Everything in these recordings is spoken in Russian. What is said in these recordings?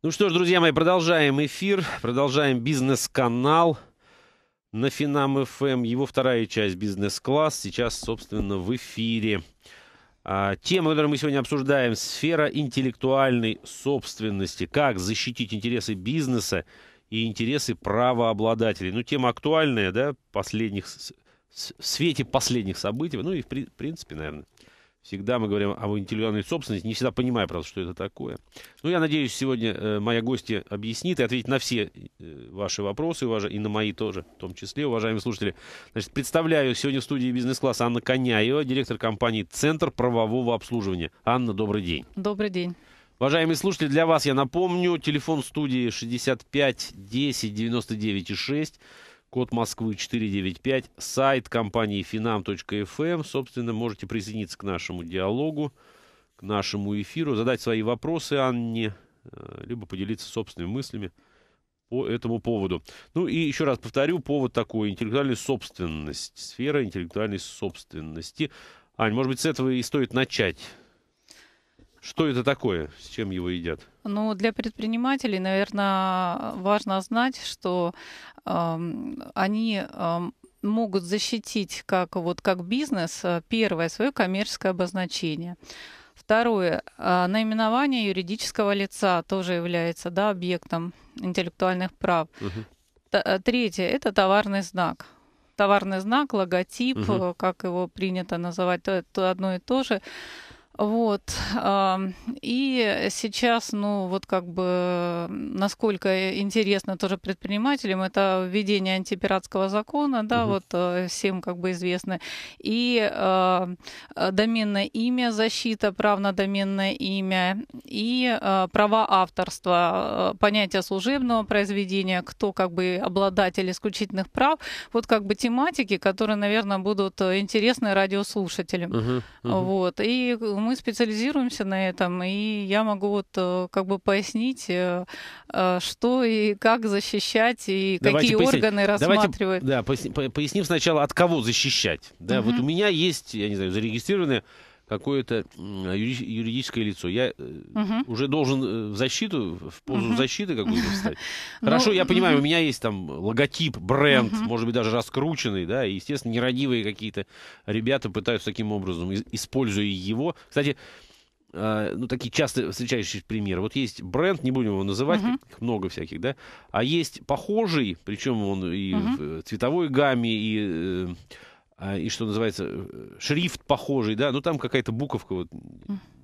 Ну что ж, друзья мои, продолжаем эфир, продолжаем бизнес-канал на Финам ФМ. Эм. Его вторая часть «Бизнес-класс» сейчас, собственно, в эфире. А, тема, которую мы сегодня обсуждаем, сфера интеллектуальной собственности. Как защитить интересы бизнеса и интересы правообладателей. Ну, тема актуальная, да, последних, в свете последних событий, ну и в принципе, наверное. Всегда мы говорим об интеллектуальной собственности, не всегда понимая, правда, что это такое. Но ну, я надеюсь, сегодня э, моя гостья объяснит и ответит на все э, ваши вопросы, уваж... и на мои тоже, в том числе, уважаемые слушатели. Значит, представляю сегодня в студии бизнес-класса Анна Коняева, директор компании «Центр правового обслуживания». Анна, добрый день. Добрый день. Уважаемые слушатели, для вас я напомню, телефон студии 65 10 99 6 код Москвы 495, сайт компании finam.fm. Эм. Собственно, можете присоединиться к нашему диалогу, к нашему эфиру, задать свои вопросы Анне, э, либо поделиться собственными мыслями по этому поводу. Ну и еще раз повторю, повод такой, интеллектуальная собственность, сфера интеллектуальной собственности. Ань, может быть, с этого и стоит начать что это такое, с чем его едят? Ну, для предпринимателей, наверное, важно знать, что э, они э, могут защитить как, вот, как бизнес э, первое свое коммерческое обозначение. Второе, э, наименование юридического лица тоже является да, объектом интеллектуальных прав. Угу. Третье, это товарный знак товарный знак, логотип, угу. как его принято называть, то, то одно и то же. Вот. И сейчас, ну, вот как бы, насколько интересно тоже предпринимателям, это введение антипиратского закона, да, угу. вот э, всем как бы известно. И доменное имя, защита прав на доменное имя и э, права авторства, э, понятие служебного произведения, кто как бы обладатель исключительных прав. Вот как бы тематики, которые, наверное, будут э, интересны радиослушателям. Угу, угу. Вот. И мы специализируемся на этом, и я могу вот э, как бы пояснить, э, э, что и как защищать, и Давайте какие пояснить. органы рассматривают. Давайте, да, поясним сначала, от кого защищать. Да, угу. вот у меня есть, я не знаю, зарегистрированные какое-то юридическое лицо. Я угу. уже должен э, в защиту, в позу угу. защиты какую-то встать. Ну, Хорошо, ну, я понимаю, угу. у меня есть там логотип, бренд, угу. может быть, даже раскрученный, да, и, естественно, нерадивые какие-то ребята пытаются таким образом, используя его. Кстати, а, ну, такие часто встречающиеся примеры. Вот есть бренд, не будем его называть, uh-huh. много всяких, да, а есть похожий, причем он и uh в э, цветовой гамме, и а, и что называется, э, шрифт похожий, да, ну там какая-то буковка вот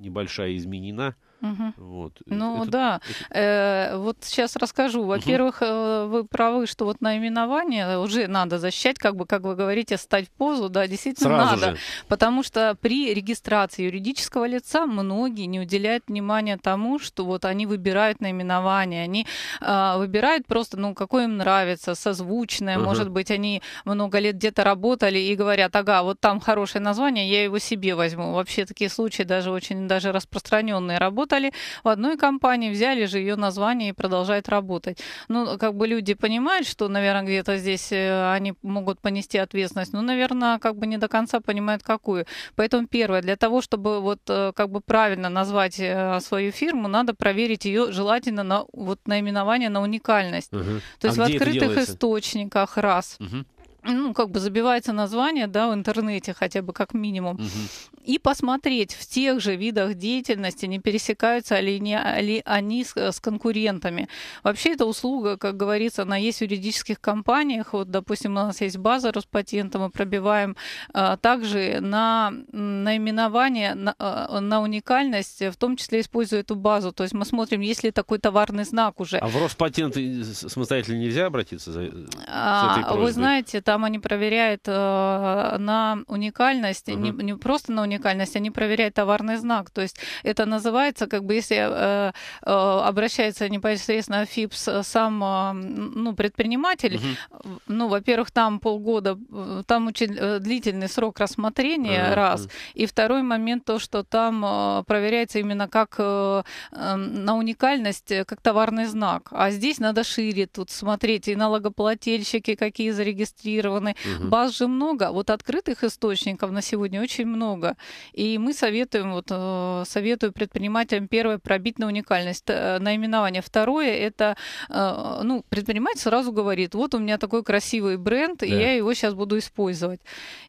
небольшая изменена. Угу. Вот. Э, ну это, да, это... Э, вот сейчас расскажу. Во-первых, угу. вы правы, что вот наименование уже надо защищать, как бы, как вы говорите, стать в позу, да, действительно Сразу надо. Же. Потому что при регистрации юридического лица многие не уделяют внимания тому, что вот они выбирают наименование, они э, выбирают просто, ну, какое им нравится, созвучное, угу. может быть, они много лет где-то работали и говорят, ага, вот там хорошее название, я его себе возьму. Вообще такие случаи даже очень даже распространенные работают работали в одной компании, взяли же ее название и продолжают работать. Ну, как бы люди понимают, что, наверное, где-то здесь э, они могут понести ответственность, но, наверное, как бы не до конца понимают, какую. Поэтому первое, для того, чтобы вот э, как бы правильно назвать э, свою фирму, надо проверить ее желательно на вот наименование на уникальность. Угу. То а есть в открытых источниках раз. Угу ну, как бы забивается название, да, в интернете хотя бы как минимум. Угу и посмотреть в тех же видах деятельности, не пересекаются ли, не, а, ли они с, э, с конкурентами. Вообще эта услуга, как говорится, она есть в юридических компаниях. Вот, допустим, у нас есть база Роспатента, мы пробиваем а, также на наименование, на, э, на уникальность, в том числе используя эту базу. То есть мы смотрим, есть ли такой товарный знак уже. А в Роспатент самостоятельно нельзя обратиться за, а, Вы знаете, там они проверяют э, на уникальность, угу. не, не просто на уникальность, уникальность, они проверяют товарный знак. То есть это называется, как бы если э, э, обращается непосредственно ФИПС э, сам э, ну, предприниматель, угу. ну, во-первых, там полгода, э, там очень э, длительный срок рассмотрения, а, раз. А. И второй момент то, что там проверяется именно как э, эм, на уникальность, как товарный знак. А здесь надо шире тут смотреть, и налогоплательщики какие зарегистрированы. Угу. Баз же много. Вот открытых источников на сегодня очень много. И мы советуем, вот, э, советую предпринимателям первое пробить на уникальность э, наименование. Второе это, э, ну, предприниматель сразу говорит, вот у меня такой красивый бренд, да. и я его сейчас буду использовать.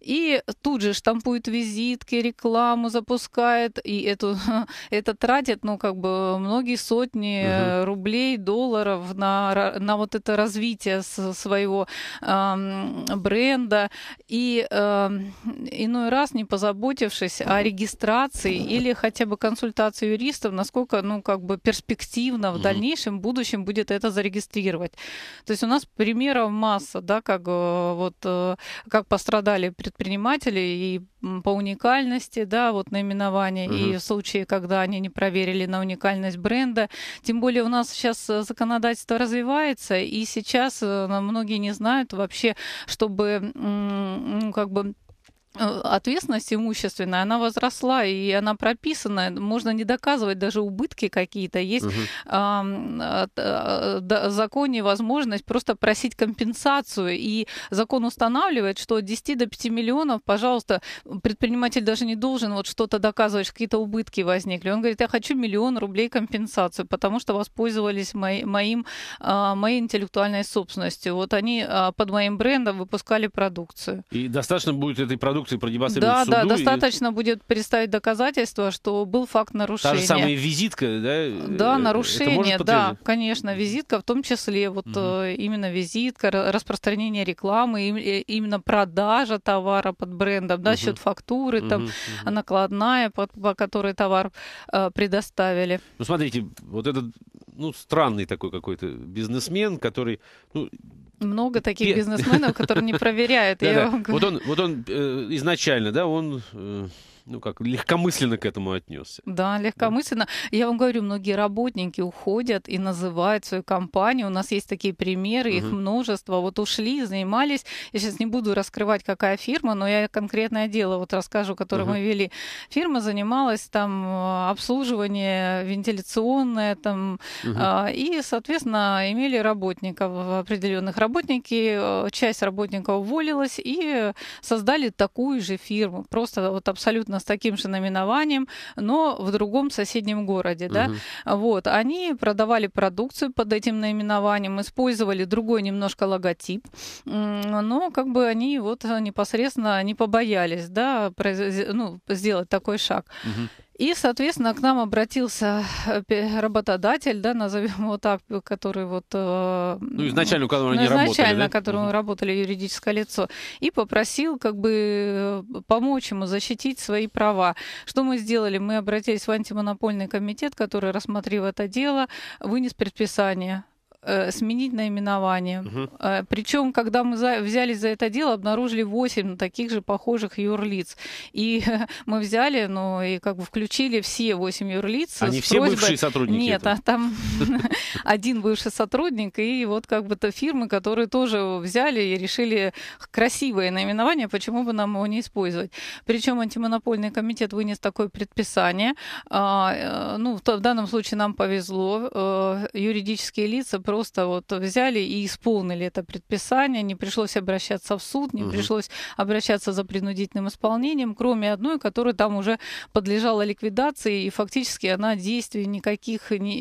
И тут же штампует визитки, рекламу запускает, и эту, это тратит, ну, как бы многие сотни угу. рублей, долларов на, на вот это развитие своего э, бренда. И э, иной раз, не позаботившись, задумавшись о регистрации или хотя бы консультации юристов, насколько, ну, как бы перспективно в дальнейшем, в будущем будет это зарегистрировать. То есть у нас примеров масса, да, как э, вот э, как пострадали предприниматели и по уникальности, да, вот наименование, угу. и в случае, когда они не проверили на уникальность бренда. Тем более у нас сейчас э, законодательство развивается, и сейчас многие не знают вообще, чтобы, ну, как бы Э, ответственность имущественная, она возросла, и она прописана. Можно не доказывать даже убытки какие-то. Есть угу. э, в э, законе возможность просто просить компенсацию. И закон устанавливает, что от 10 до 5 миллионов, пожалуйста, предприниматель даже не должен вот что-то доказывать, какие-то убытки возникли. Он говорит, я хочу миллион рублей компенсацию, потому что воспользовались мои, моим, э, моей интеллектуальной собственностью. Вот они э, под моим брендом выпускали продукцию. И достаточно будет этой продукции инструкции продемонстрировать да, суду. Да, да, достаточно и... будет представить доказательства, что был факт нарушения. Та же самая визитка, да? Э, да, нарушение, да, конечно, визитка в том числе, вот угу. именно визитка, распространение рекламы, э, именно продажа товара под брендом, да, угу. счет фактуры, угу, там, угу. накладная, по, по которой товар э, предоставили. Ну, смотрите, вот этот ну, странный такой какой-то бизнесмен, который... Ну, Много таких бизнесменов, которые не проверяют. Вот он э, изначально, да, он э, ну как, легкомысленно к этому отнесся. Да, легкомысленно. Да. Я вам говорю, многие работники уходят и называют свою компанию. У нас есть такие примеры, угу. их множество. Вот ушли, занимались. Я сейчас не буду раскрывать, какая фирма, но я конкретное дело вот расскажу, которое угу. мы вели. Фирма занималась там э, обслуживание вентиляционное там угу. и, соответственно, имели работников э, определенных. Работники, э, часть работников уволилась и создали такую же фирму. Просто вот абсолютно абсолютно с таким же наименованием, но в другом соседнем городе, да. Угу. Вот, они продавали продукцию под этим наименованием, использовали другой немножко логотип, но как бы они вот э, непосредственно не побоялись, да, произ... ну, сделать такой шаг. Угу. И, соответственно, к нам обратился э, работодатель, да, назовем его так, который вот... Э, ну, изначально, у которого ну, они изначально, работали, да? которому uh-huh. работали юридическое лицо. И попросил как бы э, помочь ему защитить свои права. Что мы сделали? Мы обратились в антимонопольный комитет, который, рассмотрев это дело, вынес предписание э, сменить наименование. Угу. Э, причем, когда мы за, взялись за это дело, обнаружили 8 таких же похожих юрлиц. И э, мы взяли, ну, и как бы включили все 8 юрлиц. Они все просьбой... бывшие сотрудники? Нет, этого? а там один бывший сотрудник и вот как бы то фирмы, которые тоже взяли и решили красивое наименование, почему бы нам его не использовать. Причем антимонопольный комитет вынес такое предписание. А, э, ну, в данном случае нам повезло. Э, юридические лица просто просто вот взяли и исполнили это предписание, не пришлось обращаться в суд, не угу. пришлось обращаться за принудительным исполнением, кроме одной, которая там уже подлежала ликвидации, и фактически она действий никаких не,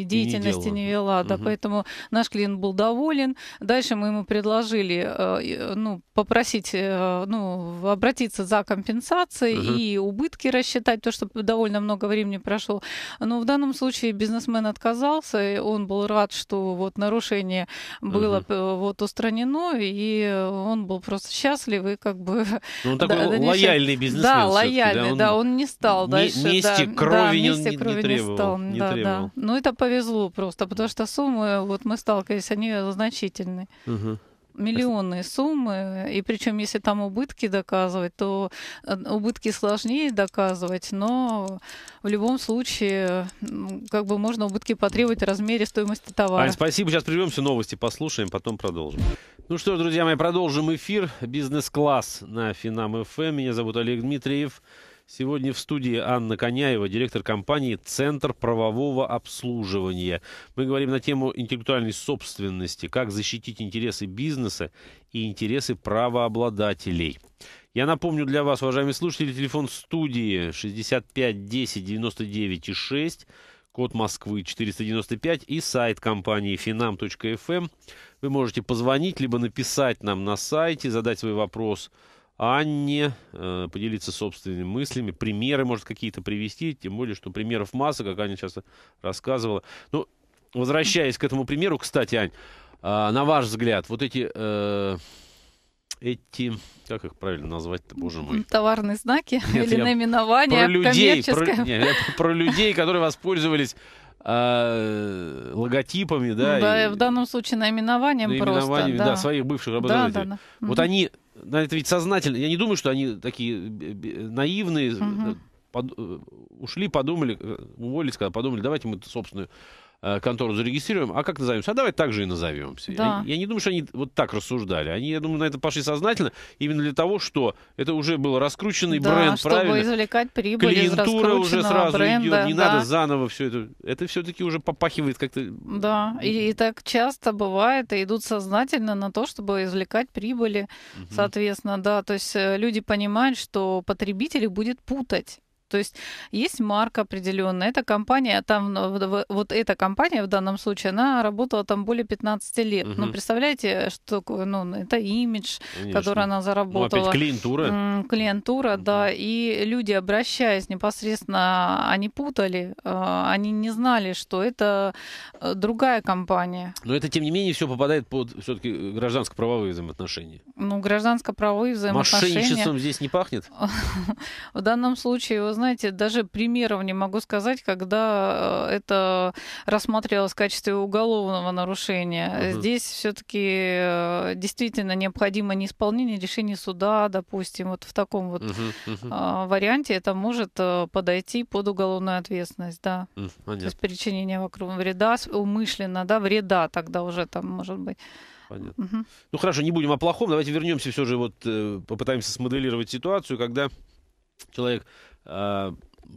и деятельности и не, не вела. Угу. Да, поэтому наш клиент был доволен. Дальше мы ему предложили э, э, ну, попросить, э, ну, обратиться за компенсацией угу. и убытки рассчитать, то, что довольно много времени прошло. Но в данном случае бизнесмен отказался, он был рад, что вот нарушение было угу. вот устранено, и он был просто счастлив и как бы... Ну, он такой да, лояльный бизнесмен. Да, лояльный, да он, да, он не стал не, дальше. Мести да, крови, да, мести крови не, требовал, не стал. Не да, требовал. Да. Ну, это повезло просто, потому что суммы, вот мы сталкивались, они значительны. Угу миллионные суммы, и причем если там убытки доказывать, то э, убытки сложнее доказывать, но в любом случае как бы можно убытки потребовать в размере стоимости товара. Ань, спасибо, сейчас прервемся, новости послушаем, потом продолжим. Ну что ж, друзья мои, продолжим эфир. Бизнес-класс на Финам ФМ. Меня зовут Олег Дмитриев. Сегодня в студии Анна Коняева, директор компании «Центр правового обслуживания». Мы говорим на тему интеллектуальной собственности, как защитить интересы бизнеса и интересы правообладателей. Я напомню для вас, уважаемые слушатели, телефон студии 65 10 99 6, код Москвы 495 и сайт компании finam.fm. Эм. Вы можете позвонить, либо написать нам на сайте, задать свой вопрос – Анне, э, поделиться собственными мыслями, примеры, может, какие-то привести, тем более, что примеров масса, как Аня часто рассказывала. Ну, возвращаясь к этому примеру, кстати, Ань, э, на ваш взгляд, вот эти... Э, эти, как их правильно назвать-то, боже мой? Товарные знаки Нет, или наименования про людей, про, не, про людей, которые воспользовались а, логотипами, да? Да, и, в данном случае наименованием, наименованием просто. Да. да, своих бывших работодателей. Да, да, да. Вот угу. они это ведь сознательно. Я не думаю, что они такие наивные, угу. под, э, ушли, подумали, э, уволились, когда подумали, давайте мы собственную Э, контору зарегистрируем, а как назовемся? А давай так же и назовемся. Да. Я, я не думаю, что они вот так рассуждали. Они, я думаю, на это пошли сознательно именно для того, что это уже был раскрученный да, бренд, чтобы правильно? извлекать прибыль Клиентура из уже сразу бренда, идет, не да. надо заново все это. Это все-таки уже попахивает как-то... Да, и, и так часто бывает, и идут сознательно на то, чтобы извлекать прибыли, угу. соответственно, да. То есть э, люди понимают, что потребитель будет путать. То есть есть марка определенная. Эта компания, там, вот эта компания в данном случае, она работала там более 15 лет. Угу. Ну, представляете, что ну, это имидж, Конечно. который она заработала. Ну, опять клиентура. Клиентура, угу. да. И люди, обращаясь непосредственно, они путали, э, они не знали, что это э, другая компания. Но это, тем не менее, все попадает под все-таки гражданско-правовые взаимоотношения. Ну, гражданско-правовые взаимоотношения. Мошенничеством здесь не пахнет? В данном случае, вы знаете, даже примеров не могу сказать, когда э, это рассматривалось в качестве уголовного нарушения. Угу. Здесь все-таки э, действительно необходимо не исполнение решения суда, допустим, вот в таком вот угу, угу. варианте это может э, подойти под уголовную ответственность, да. Угу, понятно. причинение вокруг вреда умышленно, да, вреда тогда уже там может быть. Понятно. Угу. Ну хорошо, не будем о плохом. Давайте вернемся все же вот э, попытаемся смоделировать ситуацию, когда человек а,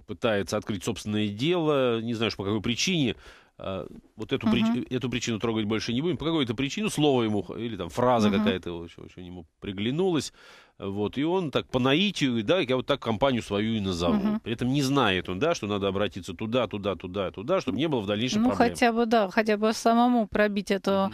пытается открыть собственное дело, не знаешь по какой причине, а, вот эту, угу. прич, эту причину трогать больше не будем. По какой-то причине ну, слово ему или там фраза угу. какая-то очень, очень ему приглянулась. Вот, и он так по наитию, да, я вот так компанию свою и назову. Угу. При этом не знает он, да, что надо обратиться туда, туда, туда, туда, чтобы не было в дальнейшем ну, проблем. Ну, хотя бы, да, хотя бы самому пробить это угу.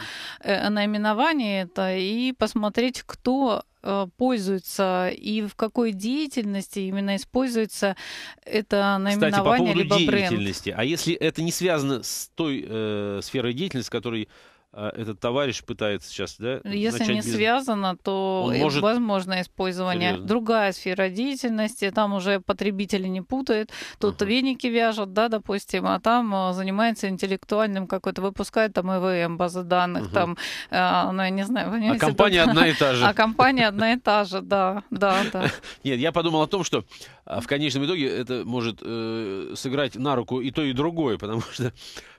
наименование это и посмотреть, кто э, пользуется и в какой деятельности именно используется это наименование Кстати, по поводу либо деятельности. Бренд. А если это не связано с той э, сферой деятельности, которой Э, этот товарищ пытается сейчас, да? Ну, если не бизнес. связано, то он может... возможно использование. Серьезно? Другая сфера деятельности, там уже потребители не путают, тут uh-huh. веники вяжут, да, допустим, а там э, занимается интеллектуальным какой-то, выпускает там ИВМ, базы данных, uh-huh. там, э, ну, я не знаю, А компания тут... одна и та же. А компания одна и та же, да, да, да. Нет, я подумал о том, что а в конечном итоге это может э, сыграть на руку и то, и другое, потому что,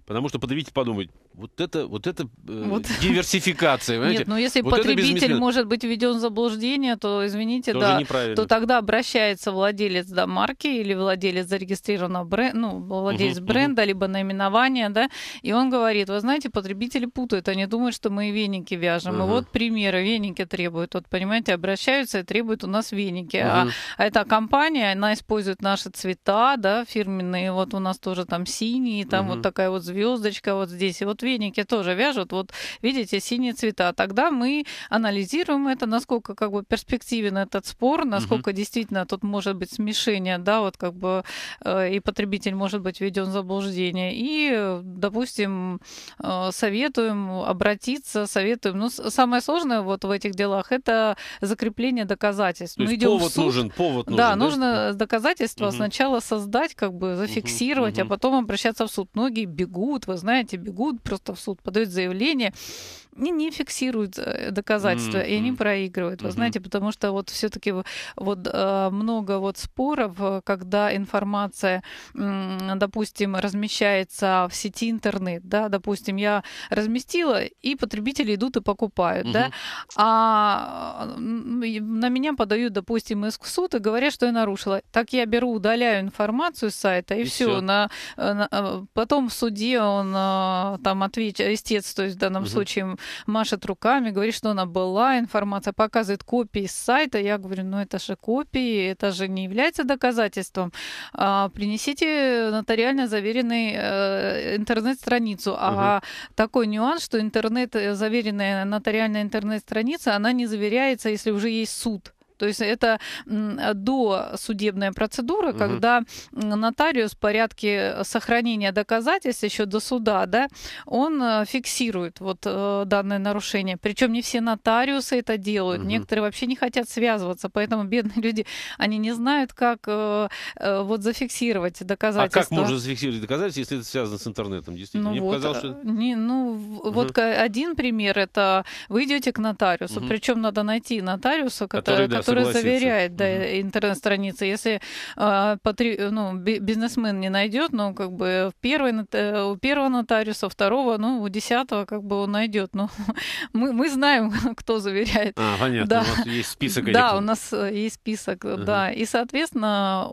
потому что подавить и вот это, вот это э, вот. диверсификация, понимаете? Нет, ну, но если вот потребитель может быть введен в заблуждение, то, извините, Тоже да, то тогда обращается владелец да, марки или владелец зарегистрированного бренда, ну, владелец угу, бренда, угу. либо наименования, да, и он говорит, вы знаете, потребители путают, они думают, что мы веники вяжем, угу. и вот примеры, веники требуют, вот, понимаете, обращаются и требуют у нас веники, угу. а, а эта компания, она использует наши цвета, да, фирменные. Вот у нас тоже там синий, там угу. вот такая вот звездочка вот здесь. И вот веники тоже вяжут. Вот видите, синие цвета. Тогда мы анализируем это, насколько как бы перспективен этот спор, насколько угу. действительно тут может быть смешение, да, вот как бы э, и потребитель может быть введен в заблуждение. И, допустим, э, советуем обратиться, советуем. Ну, самое сложное вот в этих делах это закрепление доказательств. То есть повод нужен, повод нужен. Да, да? нужно э, доказательства угу. сначала создать, как бы зафиксировать, угу. а потом обращаться в суд. Многие бегут, вы знаете, бегут просто в суд, подают заявление не, не фиксируют э, доказательства, mm-hmm. и они проигрывают. Mm-hmm. Вы знаете, потому что вот все-таки вот э, много вот споров, э, когда информация, допустим, размещается в сети интернет, да, допустим, я разместила, и потребители идут и покупают, mm-hmm. да, а на меня подают, допустим, иск в суд и говорят, что я нарушила. Так я беру, удаляю информацию с сайта, и, и все. На, на, потом в суде он там ответит истец, то есть в данном mm-hmm. случае машет руками, говорит, что она была, информация показывает копии с сайта. Я говорю, ну это же копии, это же не является доказательством. А, принесите нотариально заверенный э, интернет-страницу. А угу. такой нюанс, что интернет, э, заверенная нотариальная интернет-страница, она не заверяется, если уже есть суд. То есть это до судебная процедура, угу. когда нотариус в порядке сохранения доказательств еще до суда, да, он э, фиксирует вот э, данное нарушение. Причем не все нотариусы это делают, угу. некоторые вообще не хотят связываться, поэтому бедные люди, они не знают, как э, вот зафиксировать доказательства. А как можно зафиксировать доказательства, если это связано с интернетом, действительно? Ну, Мне вот, показалось, что... Не, ну, угу. вот один пример, это вы идете к нотариусу, угу. причем надо найти нотариуса, который, который который заверяет да, угу. интернет-страницы. Если э, потри... ну, бизнесмен не найдет, ну, как бы в первый, э, у первого нотариуса, второго, ну, у десятого, как бы он найдет. Но ну, мы, мы знаем, кто заверяет. А, понятно. Да. У вас есть список этих. Да, у нас есть список, угу. да. И, соответственно,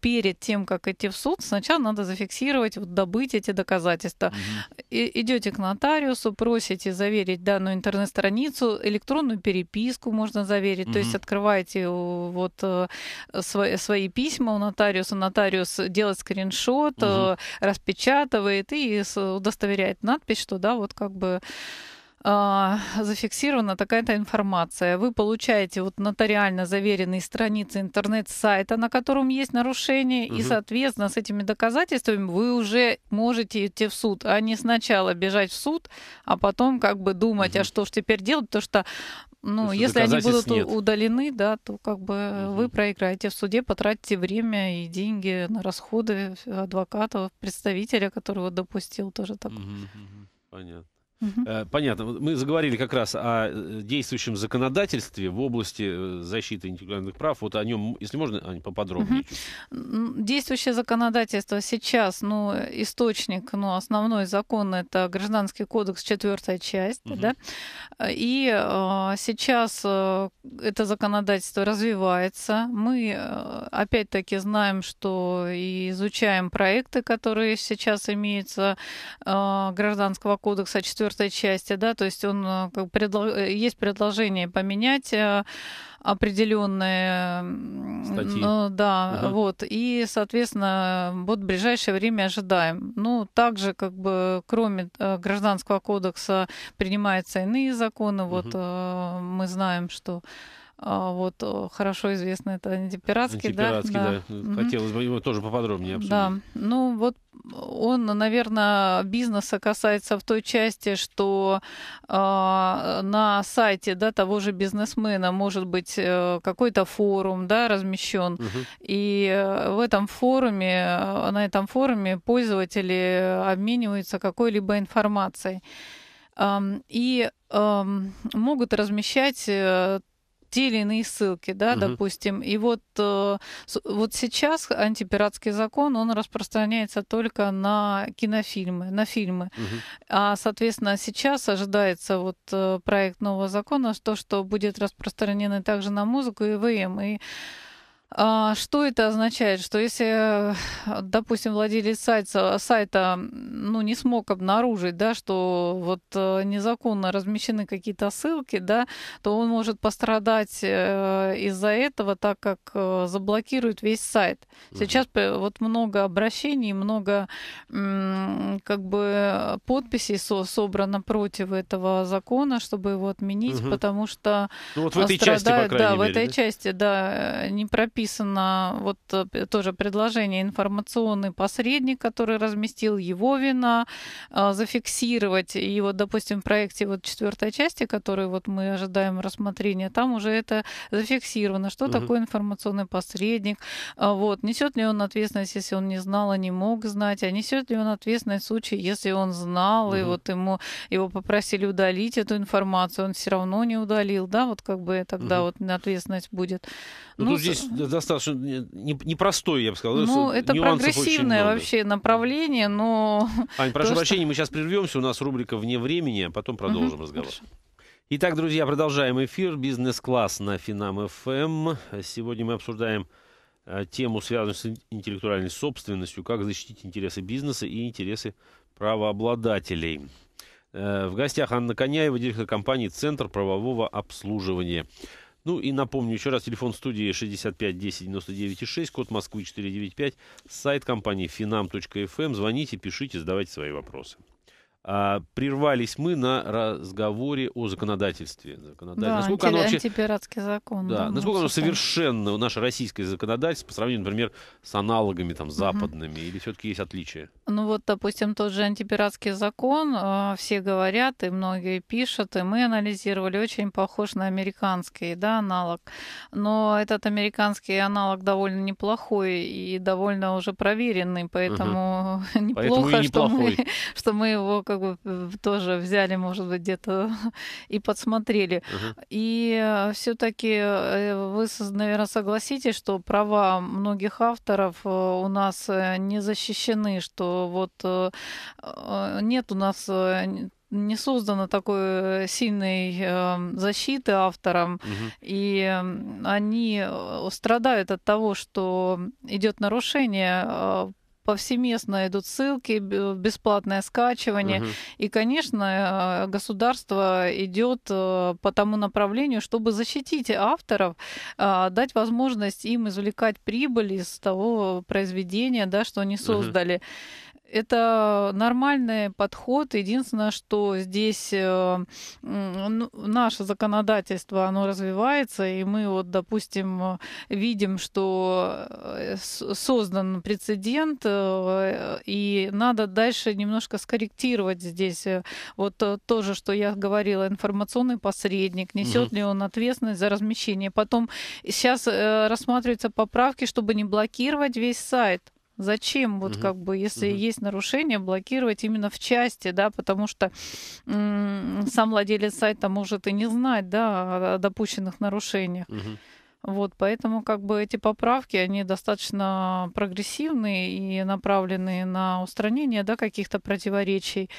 перед тем, как идти в суд, сначала надо зафиксировать, вот, добыть эти доказательства. Угу. И, идете к нотариусу, просите заверить данную интернет-страницу, электронную переписку можно заверить, угу. то есть открывать открываете э, вот э, свои, свои письма у нотариуса, нотариус делает скриншот, угу. распечатывает и удостоверяет надпись, что да, вот как бы а, зафиксирована такая-то информация. Вы получаете вот нотариально заверенные страницы интернет-сайта, на котором есть нарушение, угу. и, соответственно, с этими доказательствами вы уже можете идти в суд, а не сначала бежать в суд, а потом как бы думать, угу. а что ж теперь делать, потому что ну, если они будут нет. удалены, да, то как бы угу. вы проиграете в суде, потратите время и деньги на расходы адвоката, представителя, которого допустил тоже так. Угу, угу. Понятно. Угу. Понятно. Мы заговорили как раз о э, действующем законодательстве в области э, защиты интеллектуальных прав. Вот о нем, если можно, Ань, поподробнее. Угу. Действующее законодательство сейчас, ну, источник, ну, основной закон — это Гражданский кодекс, четвертая часть, угу. да? И а, сейчас это законодательство развивается. Мы, опять-таки, знаем, что и изучаем проекты, которые сейчас имеются а, Гражданского кодекса, четвертая четвертой части, да, то есть он э, э, есть предложение поменять э, определенные, Статьи. ну да, ага. вот и, соответственно, вот в ближайшее время ожидаем. Ну также как бы кроме гражданского кодекса принимаются иные законы. Вот мы знаем, что а, вот э, хорошо известно это антипиратский, антипиратский да? да. да. Хотелось бы его тоже поподробнее обсудить. Да, ну вот он, наверное, бизнеса касается в той части, что э, на сайте да, того же бизнесмена может быть э, какой-то форум да, размещен. Угу. И э, в этом форуме, на этом форуме пользователи обмениваются какой-либо информацией. И могут размещать те или иные ссылки, да, угу. допустим. И вот, э, вот сейчас антипиратский закон, он распространяется только на кинофильмы, на фильмы. Угу. А, соответственно, сейчас ожидается вот э, проект нового закона, то, что будет распространено также на музыку и ВМ. И а что это означает? Что если, э, допустим, владелец сайта, сайта ну, не смог обнаружить, да, что вот э, незаконно размещены какие-то ссылки, да, то он может пострадать э, из-за этого, так как заблокирует весь сайт. Сейчас вот много обращений, много как бы подписей со собрано против этого закона, чтобы его отменить, угу. потому что ну, вот в этой страдают, части, по да, мере, в этой да? части, да, не прописано написано вот э, тоже предложение информационный посредник, который разместил его вина, а, зафиксировать. И вот, допустим, в проекте вот четвертой части, которую вот мы ожидаем рассмотрения, там уже это зафиксировано. Что угу. такое информационный посредник? А, вот. Несет ли он ответственность, если он не знал, а не мог знать? А несет ли он ответственность в случае, если он знал, угу. и вот ему его попросили удалить эту информацию, он все равно не удалил, да, вот как бы тогда угу. вот ответственность будет. Ну, ну тут с... здесь достаточно непростой, я бы сказал. Ну, это прогрессивное вообще направление, но... Ань, прошу прощения, мы сейчас прервемся, у нас рубрика «Вне времени», а потом продолжим разговор. Итак, друзья, продолжаем эфир «Бизнес-класс» на Финам-ФМ. Эм. Сегодня мы обсуждаем э, тему, связанную с интеллектуальной собственностью, как защитить интересы бизнеса и интересы правообладателей. Э, в гостях Анна Коняева, директор компании «Центр правового обслуживания». Ну и напомню еще раз, телефон студии 65 10 99 6, код Москвы 495, сайт компании finam.fm. Эм. Звоните, пишите, задавайте свои вопросы. А, прервались мы на разговоре о законодательстве. законодательстве. Да, насколько анти, вообще, антипиратский закон. Да, да насколько оно совершенно, наше российское законодательство, по сравнению, например, с аналогами там, западными, угу. или все-таки есть отличия? Ну вот, допустим, тот же антипиратский закон, а, все говорят, и многие пишут, и мы анализировали, очень похож на американский да, аналог. Но этот американский аналог довольно неплохой и довольно уже проверенный, поэтому угу. неплохо, поэтому неплохой. мы, что мы его как бы тоже взяли, может быть, где-то и подсмотрели. Угу. И э, все-таки э, вы, наверное, согласитесь, что права многих авторов э, у нас не защищены, что вот нет у нас не создано такой сильной эм, защиты авторам, угу. и они страдают от того, что идет нарушение повсеместно идут ссылки, бесплатное скачивание. Угу. И, конечно, э, государство идет э, по тому направлению, чтобы защитить авторов, э, дать возможность им извлекать прибыль из того произведения, да, что они создали. Угу это нормальный подход. Единственное, что здесь э, ну, наше законодательство, оно развивается, и мы вот, допустим, видим, что э, создан прецедент, э, и надо дальше немножко скорректировать здесь вот то же, что я говорила, информационный посредник, несет угу. ли он ответственность за размещение. Потом сейчас рассматриваются поправки, чтобы не блокировать весь сайт. Зачем вот угу. как бы, если угу. есть нарушение, блокировать именно в части, да, потому что м- сам владелец сайта может и не знать, да, о допущенных нарушениях. Угу. Вот, поэтому как бы эти поправки, они достаточно прогрессивные и направлены на устранение да, каких-то противоречий.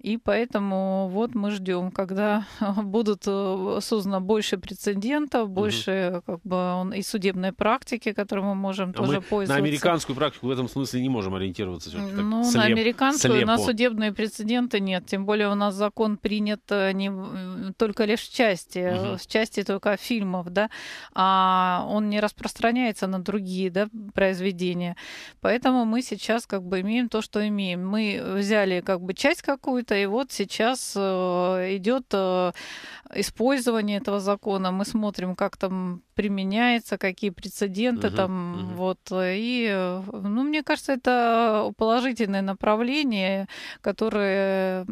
И поэтому вот мы ждем, когда будут э, создано больше прецедентов, больше угу. как бы и судебной практики, которую мы можем а тоже мы пользоваться. На американскую практику в этом смысле не можем ориентироваться. Ну, слеп, на американскую, слепо. на судебные прецеденты нет. Тем более у нас закон принят э, не э, только лишь в части, угу. в части только фильмов, да, а а он не распространяется на другие да, произведения. Поэтому мы сейчас как бы имеем то, что имеем. Мы взяли как бы часть какую-то, и вот сейчас э, идет э, использование этого закона. Мы смотрим, как там применяется, какие прецеденты угу, там, угу. вот. И, э, ну, мне кажется, это положительное направление, которое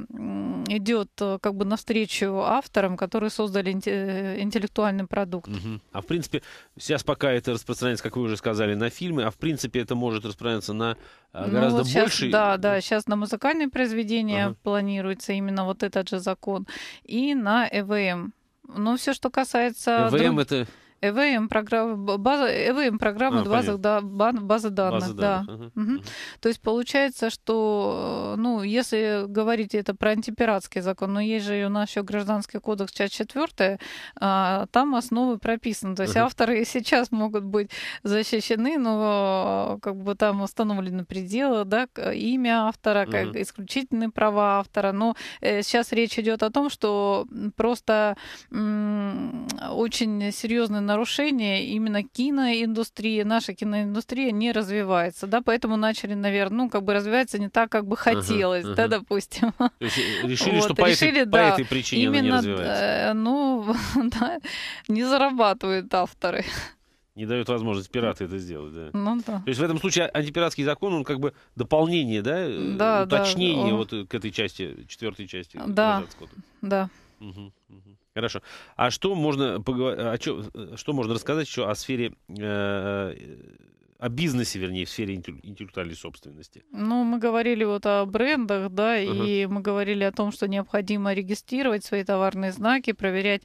идет э, как бы навстречу авторам, которые создали э, интеллектуальный продукт. Угу. А в принципе, сейчас пока это распространяется, как вы уже сказали, на фильмы, а в принципе это может распространяться на а, ну, гораздо ну, вот сейчас, больше. Да, да, сейчас на музыкальные произведения угу. планируется именно вот этот же закон и на ЭВМ. Эм. Но все, что касается... ЭВМ эм друг... это эвм программа, база, EVM программа а, в базах, да, база данных, база да. Угу. Угу. То есть получается, что, э, ну, если говорить это про антипиратский закон, но есть же у нас еще гражданский кодекс, часть четвертая, а, там основы прописаны. То есть угу. авторы и сейчас могут быть защищены, но э, как бы там установлены пределы, да, имя автора, угу. как исключительные права автора. Но э, сейчас речь идет о том, что просто очень серьезный нарушения именно киноиндустрии, наша киноиндустрия не развивается, да, поэтому начали, наверное, ну, как бы развивается не так, как бы хотелось, ага, да, ага. допустим. Э, решили, вот, что решили, по, этой, да, по этой причине именно, она не развивается. Э, ну, да, не зарабатывают авторы не дают возможность пираты это сделать, да. Ну да. То есть в этом случае антипиратский закон, он как бы дополнение, да, э, да уточнение да, он... вот к этой части, четвертой части. Да, да. Угу, угу. Хорошо. А что можно поговорить? о а э, что можно рассказать еще о сфере э, о бизнесе, вернее, в сфере интеллектуальной собственности. Ну, мы говорили вот о брендах, да, uh-huh. и мы говорили о том, что необходимо регистрировать свои товарные знаки, проверять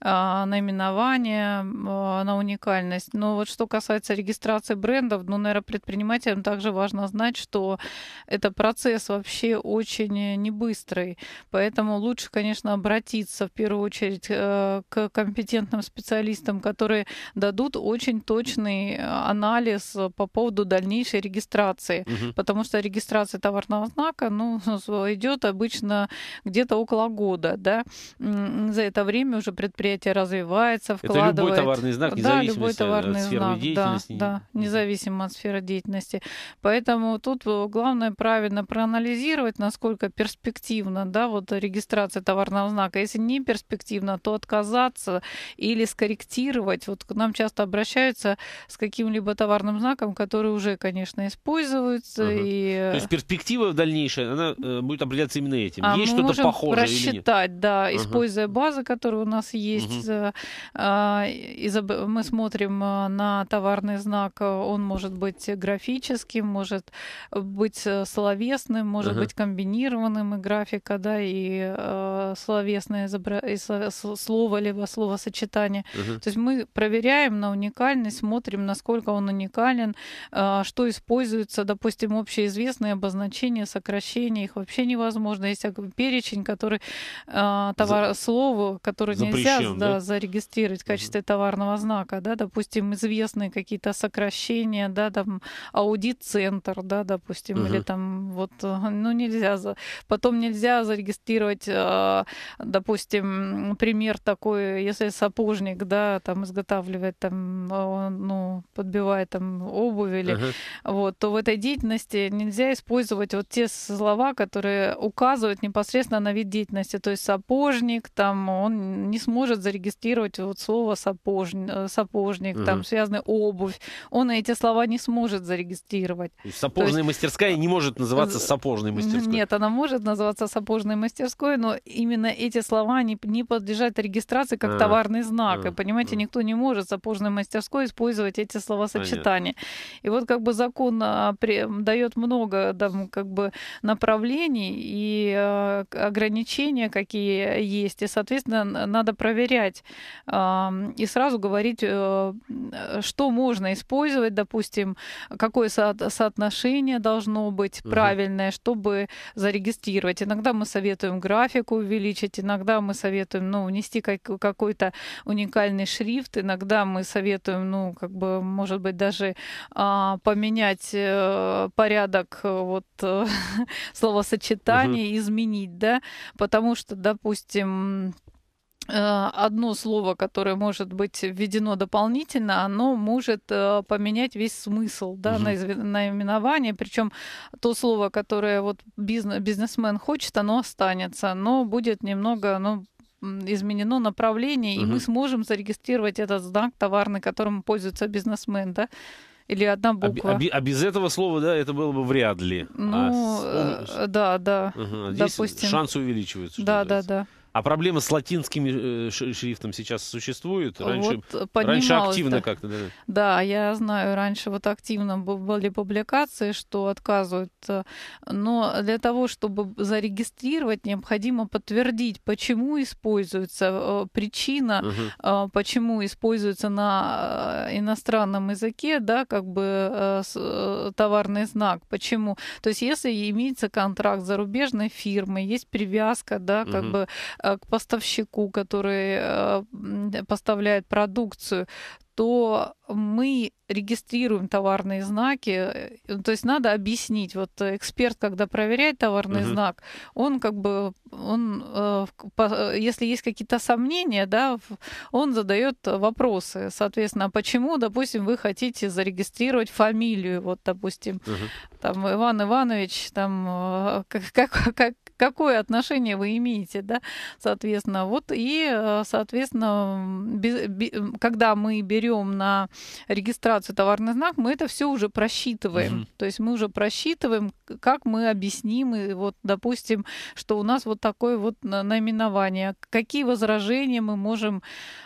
э, наименование э, на уникальность. Но вот что касается регистрации брендов, ну, наверное, предпринимателям также важно знать, что это процесс вообще очень э, не быстрый, поэтому лучше, конечно, обратиться в первую очередь э, к компетентным специалистам, которые дадут очень точный э, анализ Э, по поводу дальнейшей регистрации, угу. потому что регистрация товарного знака ну, идет обычно где-то около года. Да? За это время уже предприятие развивается, вкладывает... Это любой товарный знак, да, любой товарный от сферы знак, деятельности. Да, да, независимо от сферы деятельности. Поэтому тут э, главное правильно проанализировать, насколько перспективно да, вот регистрация товарного знака. Если не перспективно, то отказаться или скорректировать. Вот к нам часто обращаются с каким-либо товарным знаком, знаком, который уже, конечно, используются. Ага. И... Э, То есть перспектива дальнейшая, она э, будет определяться именно этим. А есть что-то похожее или нет? можем рассчитать, да, ага. используя базы, которые у нас есть. Ага. Э, мы смотрим на товарный знак, он может быть графическим, может быть словесным, может ага. быть комбинированным, и графика, да, и словесное слово, либо словосочетание. Ага. То есть мы проверяем на уникальность, смотрим, насколько он уникален, актуален, а, что используется, допустим, общеизвестные обозначения, сокращения, их вообще невозможно. Есть перечень, который а, товар, За... слово, который нельзя да, да? зарегистрировать в качестве угу. товарного знака, да, допустим, известные какие-то сокращения, да, там аудит-центр, да, допустим, угу. или там вот, ну, нельзя, за... потом нельзя зарегистрировать, а, допустим, пример такой, если сапожник, да, там изготавливает, там, ну, подбивает там обуви, или uh-huh. вот, то в этой деятельности нельзя использовать вот те слова, которые указывают непосредственно на вид деятельности. То есть сапожник, там, он не сможет зарегистрировать вот слово сапож э, сапожник uh-huh. там, связанный обувь. Он эти слова не сможет зарегистрировать. Сапожная есть... мастерская не может называться э, сапожной мастерской. Нет, она может называться сапожной мастерской, но именно эти слова не, не подлежат регистрации как uh-huh. товарный знак. Uh-huh. И, понимаете, uh-huh. никто не может сапожной мастерской использовать эти словосочетания. И вот как бы закон а, дает много там, как бы направлений и а, ограничения, какие есть. И, соответственно, надо проверять и сразу говорить, э, что можно использовать, допустим, какое соотношение должно быть правильное, чтобы зарегистрировать. Иногда мы советуем графику увеличить, иногда мы советуем ну, внести какой-то уникальный шрифт, иногда мы советуем, ну, как бы, может быть, даже а, поменять э, порядок э, вот э, словосочетаний, угу. изменить, да, потому что, допустим, одно слово, которое может быть введено дополнительно, оно может поменять весь смысл да, угу. Uh-huh. на наименование. Причем то слово, которое вот бизнес, бизнесмен хочет, оно останется, но будет немного, ну, изменено направление, угу. и мы сможем зарегистрировать этот знак товарный, которым пользуется бизнесмен, да? или одна буква. А, а, а без этого слова, да, это было бы вряд ли. А ну, а, с... Э, да, да. Угу. Здесь Допустим. шансы увеличиваются. Да, да, да, да. А проблема с латинским э, шрифтом сейчас существует? Раньше, вот э, раньше активно как-то. Да. да, я знаю, раньше вот активно были публикации, что отказывают. Э, но для того, чтобы зарегистрировать, необходимо подтвердить, почему используется причина, угу. почему используется на иностранном языке, да, как бы товарный знак. Почему? То есть, если имеется контракт зарубежной фирмы, есть привязка, да, как угу. бы Э, к поставщику, который э, поставляет продукцию, то мы регистрируем товарные знаки. Э, то есть надо объяснить. Вот эксперт, когда проверяет товарный угу. знак, он как бы, он, если есть какие-то сомнения, да, он задает вопросы. Соответственно, а почему, допустим, вы хотите зарегистрировать фамилию, вот, допустим, угу. там Иван Иванович, там как, как, как, какое отношение вы имеете, да, соответственно. Вот и, э, соответственно, когда мы берем на регистрацию товарный знак, мы это все уже просчитываем. Mm-hmm. То есть мы уже просчитываем, как мы объясним, и вот, допустим, что у нас вот такое вот наименование, какие возражения мы можем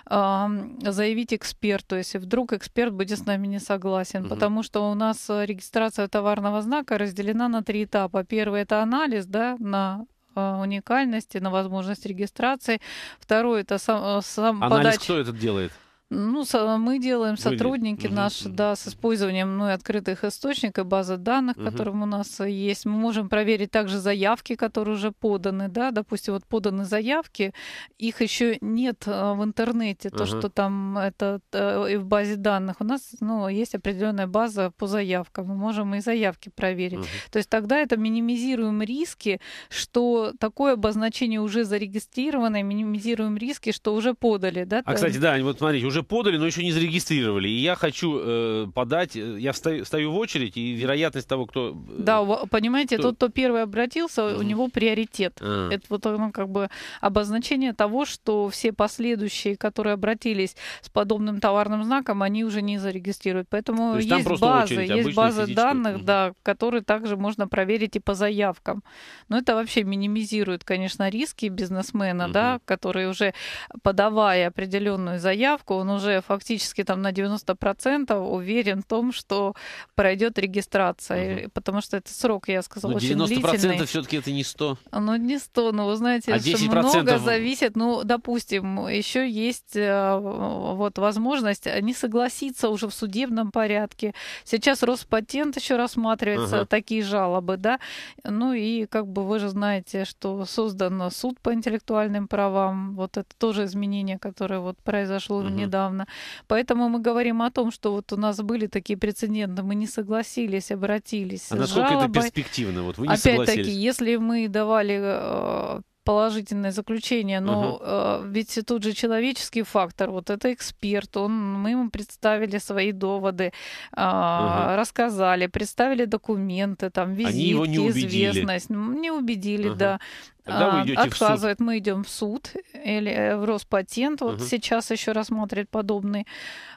э, заявить эксперту, если вдруг эксперт будет с нами не согласен, mm-hmm. потому что у нас э, регистрация товарного знака разделена на три этапа. Первый это анализ, да, на Э, уникальности, на возможность регистрации. Второе это сам, э, сам Анализ подача. кто это делает? Ну, мы делаем сотрудники Вы... наши, угу. да, с использованием ну, и открытых источников, базы данных, угу. которым у нас есть. Мы можем проверить также заявки, которые уже поданы, да, допустим, вот поданы заявки, их еще нет э, в интернете, то, угу. что там это э, и в базе данных. У нас, ну, есть определенная база по заявкам, мы можем и заявки проверить. Угу. То есть тогда это минимизируем риски, что такое обозначение уже зарегистрировано, минимизируем риски, что уже подали, да. А, кстати, да, вот смотрите, уже подали, но еще не зарегистрировали. И я хочу э, подать, э, я встаю, встаю в очередь, и вероятность того, кто... Э, да, понимаете, кто... тот, кто первый обратился, mm. у него приоритет. Mm. Это вот оно как бы обозначение того, что все последующие, которые обратились с подобным товарным знаком, они уже не зарегистрируют. Поэтому есть, есть базы, очередь, есть базы физическую. данных, mm. да, которые также можно проверить и по заявкам. Но это вообще минимизирует, конечно, риски бизнесмена, mm-hmm. да, который уже подавая определенную заявку, он уже фактически там на 90% уверен в том, что пройдет регистрация, угу. потому что это срок, я сказала, ну, очень длительный. 90% все-таки это не 100. Ну, не 100, но ну, вы знаете, а 10 много зависит. Ну, допустим, еще есть э, вот возможность не согласиться уже в судебном порядке. Сейчас Роспатент еще рассматривается, угу. такие жалобы, да. Ну и как бы вы же знаете, что создан суд по интеллектуальным правам. Вот это тоже изменение, которое вот произошло угу. недавно недавно. Поэтому мы говорим о том, что вот у нас были такие прецеденты, мы не согласились, обратились. А насколько жалобой. это перспективно? Вот вы не Опять-таки, если мы давали э, положительное заключение, но угу. э, ведь тут же человеческий фактор. Вот это эксперт, он, мы ему представили свои доводы, э, угу. рассказали, представили документы, там визитки, Они его не известность, не убедили, угу. да. Тогда вы а, идете Отказывает, в суд. мы идем в суд или э, в Роспатент. Вот угу. сейчас еще рассмотрит подобные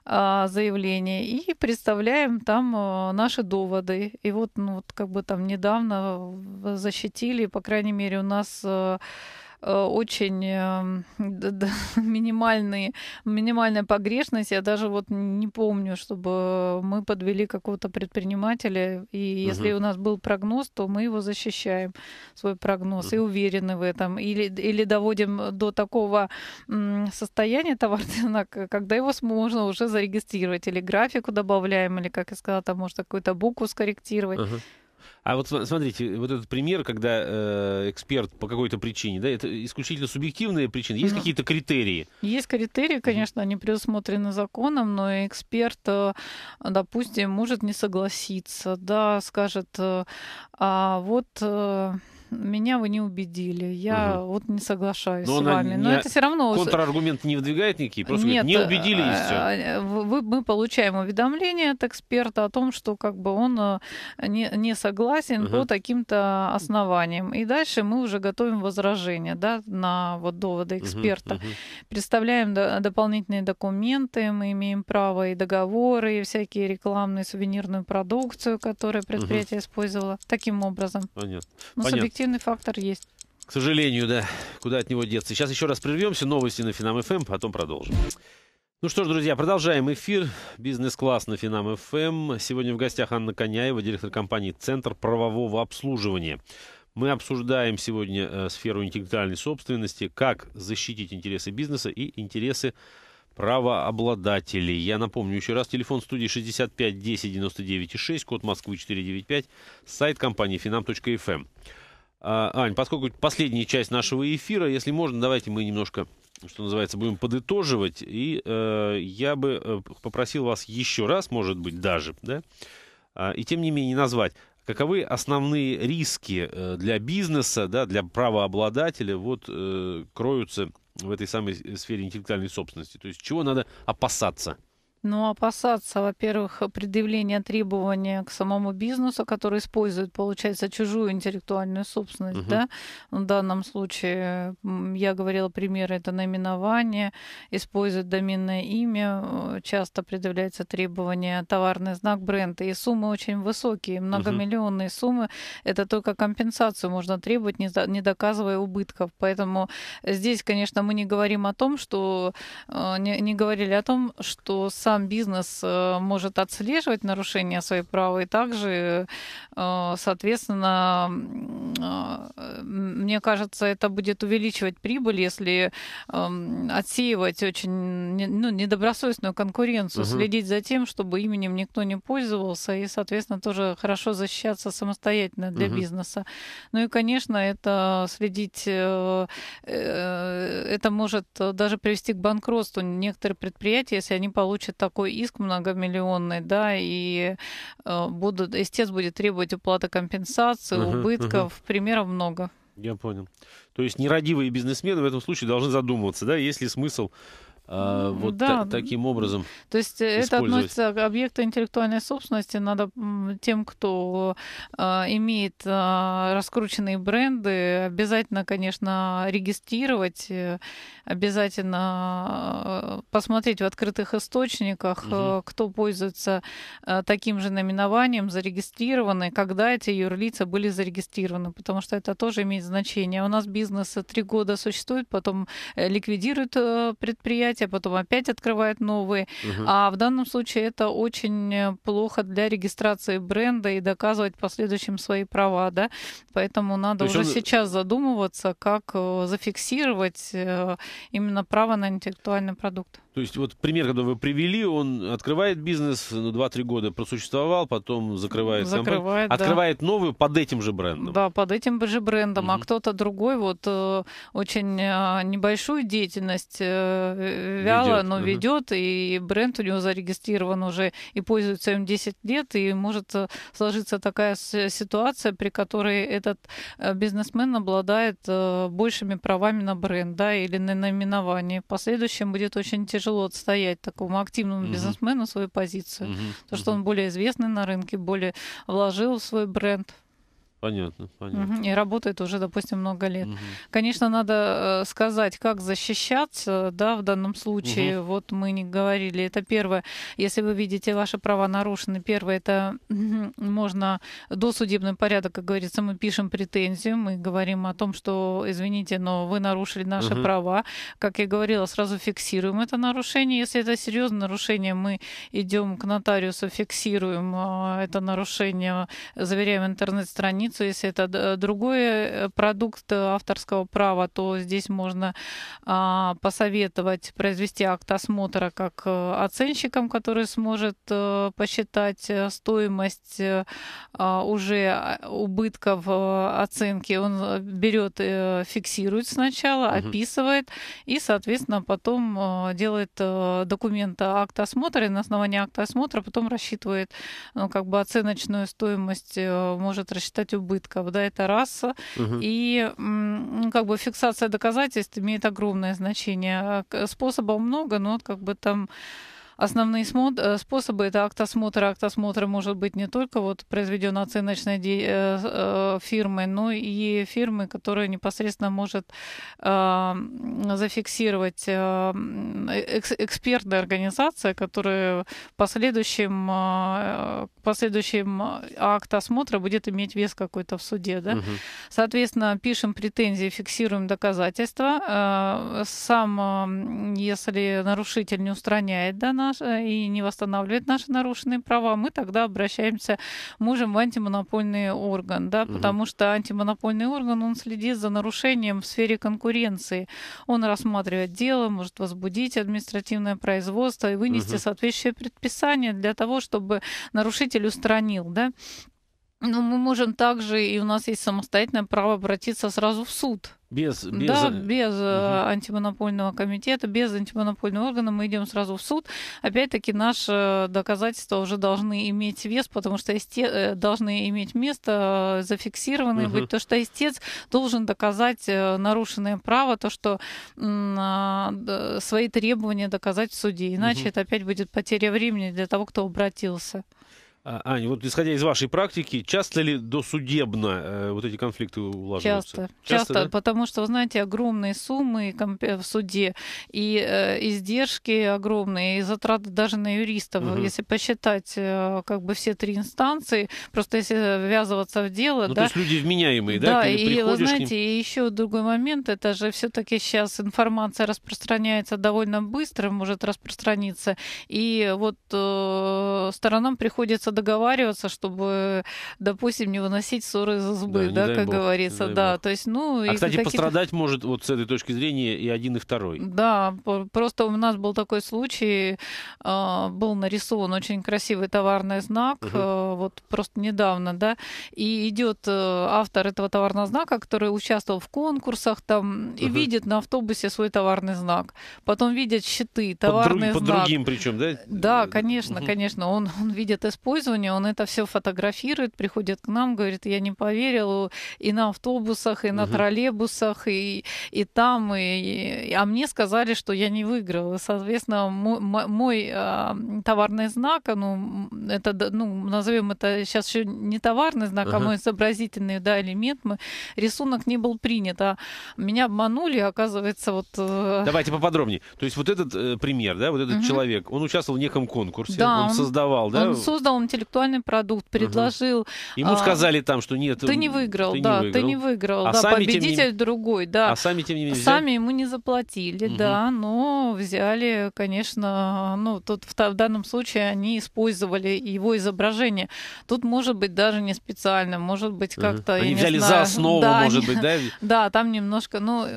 а, заявления и представляем там а, наши доводы. И вот, ну, вот как бы там недавно э, защитили, по крайней мере, у нас а, Э, очень эм, минимальные, минимальная погрешность. Я даже вот не помню, чтобы мы подвели какого-то предпринимателя. И если угу. у нас был прогноз, то мы его защищаем, свой прогноз, угу. и уверены в этом. Или, или доводим до такого состояния товар когда его можно уже зарегистрировать. Или графику добавляем, или, как я сказала, там, может, какую-то букву скорректировать. Угу. А вот смотрите, вот этот пример, когда э, эксперт по какой-то причине, да, это исключительно субъективная причина. Есть mm какие-то критерии? Есть критерии, конечно, они предусмотрены законом, но эксперт, э, допустим, может не согласиться, да, скажет, э, а вот э, меня вы не убедили, я угу. вот не соглашаюсь но с вами. Но не, это все равно... Контраргумент не выдвигает никакие, просто Нет, говорит, не убедили и э, все. Э, вы, мы получаем уведомление от эксперта о том, что как бы он э, не, не согласен угу. по таким-то основаниям. И дальше мы уже готовим возражение, да, на вот доводы эксперта. Угу, угу. Представляем до, дополнительные документы, мы имеем право и договоры, и всякие рекламные, сувенирную продукцию, которую предприятие угу. использовало. Таким образом. Понятно. Но ну, Понятно. Субъективный фактор есть. К сожалению, да. Куда от него деться? Сейчас еще раз прервемся. Новости на Финам ФМ, эм, потом продолжим. Ну что ж, друзья, продолжаем эфир. Бизнес-класс на Финам ФМ. Эм. Сегодня в гостях Анна Коняева, директор компании «Центр правового обслуживания». Мы обсуждаем сегодня э, сферу интеллектуальной собственности, как защитить интересы бизнеса и интересы правообладателей. Я напомню еще раз, телефон студии 65 10 99 6, код Москвы 495, сайт компании finam.fm. А, Ань, поскольку последняя часть нашего эфира, если можно, давайте мы немножко что называется, будем подытоживать. И э, я бы э, попросил вас еще раз, может быть, даже, да, а, и тем не менее назвать, каковы основные риски э, для бизнеса, да, для правообладателя вот э, кроются в этой самой сфере интеллектуальной собственности? То есть чего надо опасаться? Но опасаться, во-первых, предъявления требования к самому бизнесу, который использует, получается, чужую интеллектуальную собственность, угу. да? В данном случае я говорила примеры, это наименование, использует доменное имя, э, часто предъявляется требование товарный знак бренда, и суммы очень высокие, многомиллионные угу. суммы. Это только компенсацию можно требовать, не доказывая убытков. Поэтому здесь, конечно, мы не говорим о том, что э, не, не говорили о том, что сам сам бизнес э, может отслеживать нарушения своих прав, и также, э, соответственно, э, мне кажется, это будет увеличивать прибыль, если эм, отсеивать очень ну, недобросовестную конкуренцию, угу. следить за тем, чтобы именем никто не пользовался, и, соответственно, тоже хорошо защищаться самостоятельно для угу. бизнеса. Ну и, конечно, это следить, это может даже привести к банкротству некоторые предприятия, если они получат такой иск многомиллионный, да, и э, будут, истец будет требовать уплаты компенсации, uh-huh, убытков, uh-huh. примеров много. Я понял. То есть нерадивые бизнесмены в этом случае должны задумываться, да, есть ли смысл а, вот да. та, таким образом. То есть э, это относится к объекту интеллектуальной собственности. Надо тем, кто а, имеет а, раскрученные бренды, обязательно, конечно, регистрировать, э, обязательно а, посмотреть в открытых источниках, угу. кто пользуется таким же наименованием, зарегистрированы, когда эти юрлица были зарегистрированы, потому что это тоже имеет значение. У нас бизнес три года существует, потом ликвидируют предприятие мероприятия, а потом опять открывает новые. Угу. А в данном случае это очень э, плохо для регистрации бренда и доказывать последующим свои права, да. Поэтому надо уже он... сейчас задумываться, как э, зафиксировать э, именно право на интеллектуальный продукт. То есть вот пример, когда вы привели, он открывает бизнес на 2-3 года, просуществовал, потом закрывает, закрывает да. открывает новый под этим же брендом. Да, под этим же брендом. Угу. А кто-то другой вот э, очень э, небольшую деятельность э, вяло, ведет. но угу. ведет, и бренд у него зарегистрирован уже и пользуется им 10 лет, и может сложиться такая ситуация, при которой этот бизнесмен обладает большими правами на бренд, да, или на наименование. В последующем будет очень тяжело тяжело отстоять такому активному mm-hmm. бизнесмену свою позицию. Mm-hmm. То, что mm-hmm. он более известный на рынке, более вложил в свой бренд. Понятно, понятно. Угу, и работает уже, допустим, много лет. Угу. Конечно, надо э, сказать, как защищаться, э, да, в данном случае. Угу. Вот мы не говорили. Это первое. Если вы видите, ваши права нарушены, первое, это можно досудебный порядок, как говорится, мы пишем претензию, мы говорим о том, что, извините, но вы нарушили наши угу. права. Как я говорила, сразу фиксируем это нарушение. Если это серьезное нарушение, мы идем к нотариусу, фиксируем а, это нарушение, э, заверяем интернет-страницу, продукцию. Если это э, другой э, продукт э, авторского права, то здесь можно а, посоветовать произвести акт осмотра как оценщикам, который сможет посчитать стоимость а, уже а, убытков оценки. Он берет, фиксирует сначала, угу. описывает и, соответственно, потом делает документ акт осмотра и на основании акта осмотра потом рассчитывает ну, как бы оценочную стоимость, может рассчитать убытки убытков, да, это раз Угу. И ну, как бы фиксация доказательств имеет огромное значение. А, способов много, но вот как бы там Основные э, способы – это акт осмотра. Акт осмотра может быть не только вот произведен оценочной э, э, фирмы, но и фирмы, которая непосредственно может эм, зафиксировать экспертная организация, которая в последующем, в последующем акт осмотра будет иметь вес какой-то в суде. Да? Угу. Соответственно, пишем претензии, фиксируем доказательства. Сам, если нарушитель не устраняет данное наш, э, и не восстанавливает наши нарушенные права, мы тогда обращаемся мужем в антимонопольный орган, да, угу. потому что антимонопольный орган, он следит за нарушением в сфере конкуренции. Он рассматривает дело, может возбудить административное производство и вынести угу. соответствующее предписание для того, чтобы нарушитель устранил, да. Но мы можем также, и у нас есть самостоятельное право обратиться сразу в суд без, без... Да, без угу. антимонопольного комитета, без антимонопольного органа мы идем сразу в суд. Опять-таки наши э, доказательства уже должны иметь вес, потому что истец, должны иметь место, зафиксированные угу. быть. То, что истец должен доказать нарушенное право, то, что а, свои требования доказать в суде. Иначе угу. это опять будет потеря времени для того, кто обратился. А, Аня, вот исходя из вашей практики, часто ли досудебно э, вот эти конфликты улаживаются? Часто, часто, часто да? потому что, вы знаете, огромные суммы э, в суде и э, издержки огромные, и затраты даже на юристов. Угу. Если посчитать э, как бы все три инстанции, просто если ввязываться в дело... Ну, да, то есть люди вменяемые, да? Да, и вы знаете, и еще другой момент, это же все таки сейчас информация распространяется довольно быстро, может распространиться, и вот э, сторонам приходится договариваться, чтобы, допустим, не выносить ссоры за зубы, да, да как бог, говорится, да. То есть, ну, а, кстати, пострадать может вот с этой точки зрения и один, и второй. Да, просто у нас был такой случай, а, был нарисован очень красивый товарный знак, угу. вот просто недавно, да, и идет э, автор этого товарного знака, который участвовал в конкурсах там, и угу. видит на автобусе свой товарный знак, потом видят щиты, товарный под друг, знак. Под другим причем, да? Да, э, конечно, угу. конечно, он, он видит, использование использования, он это все фотографирует, приходит к нам, говорит, я не поверил, и на автобусах, и на угу. троллейбусах, и, и там, и, и... А мне сказали, что я не выиграл. соответственно, мой, мой а, товарный знак, ну, это, ну, назовем это сейчас еще не товарный знак, угу. а мой изобразительный, да, элемент, мы, рисунок не был принят, а меня обманули, оказывается, вот... Э, Давайте поподробнее. То есть вот этот э, пример, да, вот этот угу. человек, он участвовал в неком конкурсе, да, он, он создавал, да? Он создал, он интеллектуальный продукт, предложил... Угу. Ему а, сказали там, что нет... Ты не выиграл, ты да, не выиграл. ты не выиграл. А да, сами, победитель не... другой, да. А сами, тем не менее, Сами ему не заплатили, угу. да, но взяли, конечно, ну, тут в, в данном случае они использовали его изображение. Тут, может быть, даже не специально, может быть, как-то... Угу. Они я взяли не знаю, за основу, да, может быть, да? Да, там немножко, ну,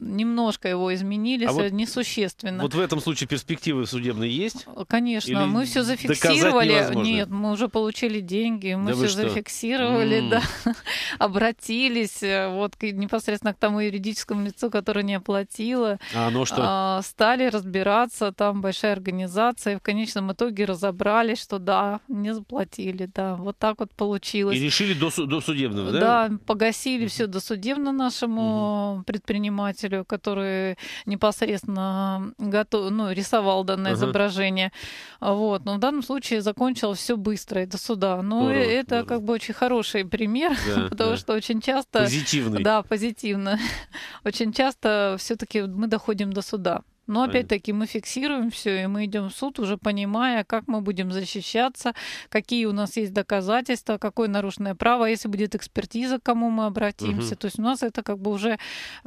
немножко его изменили, а вот, несущественно. Вот в этом случае перспективы судебные есть? Конечно, Или мы все зафиксировали. Нет, мы уже получили деньги, мы да все зафиксировали, м да, обратились э, вот непосредственно к тому юридическому лицу, которое не оплатило. А оно ну что? А, стали разбираться, там большая организация, и в конечном итоге разобрались, что да, не заплатили, да, вот так вот получилось. И решили досу- досудебного, да? Да, погасили все досудебно нашему угу. предпринимателю, который непосредственно готов, ну, рисовал данное угу. изображение. Вот, но в данном случае закончилось все быстро до суда. Но ну, здорово, это здорово. как бы очень хороший пример, да, потому да. что очень часто... Позитивный. Да, позитивно. Очень часто все таки мы доходим до суда. Но опять-таки мы фиксируем все, и мы идем в суд, уже понимая, как мы будем защищаться, какие у нас есть доказательства, какое нарушенное право, если будет экспертиза, к кому мы обратимся. Угу. То есть у нас это как бы уже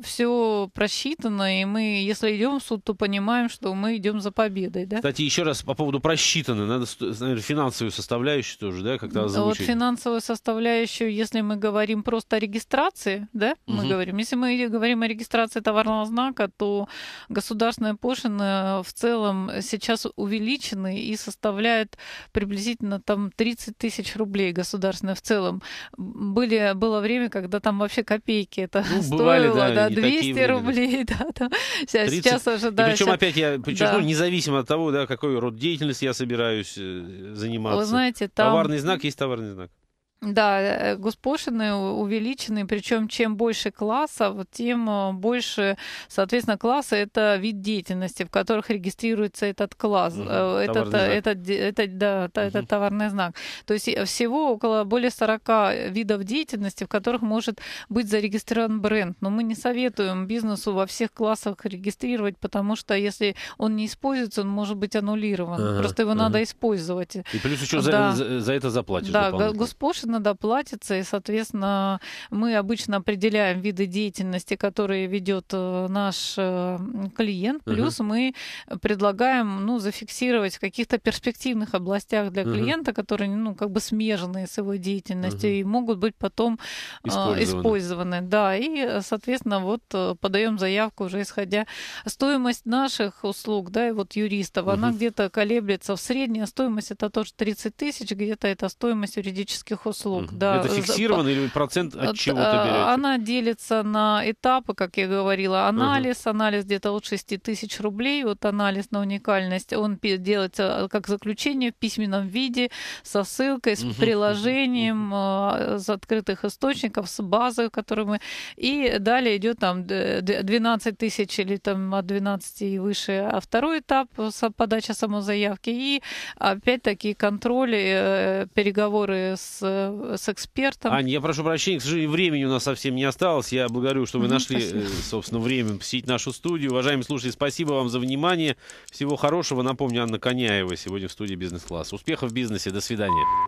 все просчитано, и мы, если идем в суд, то понимаем, что мы идем за победой. Да? Кстати, еще раз по поводу просчитаны надо наверное, финансовую составляющую тоже, да, как-то озвучить. Вот финансовую составляющую, если мы говорим просто о регистрации, да, угу. мы говорим, если мы говорим о регистрации товарного знака, то государственное импортная пошлина э, в целом сейчас увеличены и составляют приблизительно там 30 тысяч рублей государственные в целом. Были, было время, когда там вообще копейки это ну, стоило, бывали, да, да 200 рублей, да, там, сейчас, сейчас уже, да. Причем опять я подчеркну, да. Ну, независимо от того, да, какой род деятельности я собираюсь э, заниматься. Вы знаете, там... Товарный знак есть товарный знак. Да, э, госпошлины увеличены, причем чем больше классов, тем э, больше, соответственно, классы это вид деятельности, в которых регистрируется этот класс, угу, этот, этот, этот, да, угу. этот товарный знак. То есть всего около более 40 видов деятельности, в которых может быть зарегистрирован бренд. Но мы не советуем бизнесу во всех классах регистрировать, потому что если он не используется, он может быть аннулирован. Ага, Просто его ага. надо использовать. И плюс еще да. за, за это заплатишь. Да, госпошлина надо платиться и, соответственно, мы обычно определяем виды деятельности, которые ведет э, наш э, клиент, плюс угу. мы предлагаем ну, зафиксировать в каких-то перспективных областях для угу. клиента, которые ну, как бы смежные с его деятельностью угу. и могут быть потом э, использованы. использованы. Да, и, соответственно, вот подаем заявку уже исходя. Стоимость наших услуг, да, и вот юристов, угу. она где-то колеблется в средняя а стоимость, это тоже 30 тысяч, где-то это стоимость юридических услуг услуг. Угу. Да. Это фиксированный или процент от чего ты э, берешь Она делится на этапы, как я говорила, анализ, угу. анализ где-то от 6 тысяч рублей, вот анализ на уникальность, он делается э, как заключение в письменном виде, со ссылкой, с угу. приложением, угу. с открытых источников, с базы, которую мы... И далее идет там 12 тысяч или там от 12 и выше, а второй этап подача самозаявки и опять-таки контроль, переговоры с э, с экспертом. Аня, я прошу прощения, к сожалению, времени у нас совсем не осталось. Я благодарю, что вы нашли, спасибо. Э, собственно, время посетить нашу студию. Уважаемые слушатели, спасибо вам за внимание. Всего хорошего. Напомню, Анна Коняева сегодня в студии «Бизнес-класс». Успехов в бизнесе. До свидания.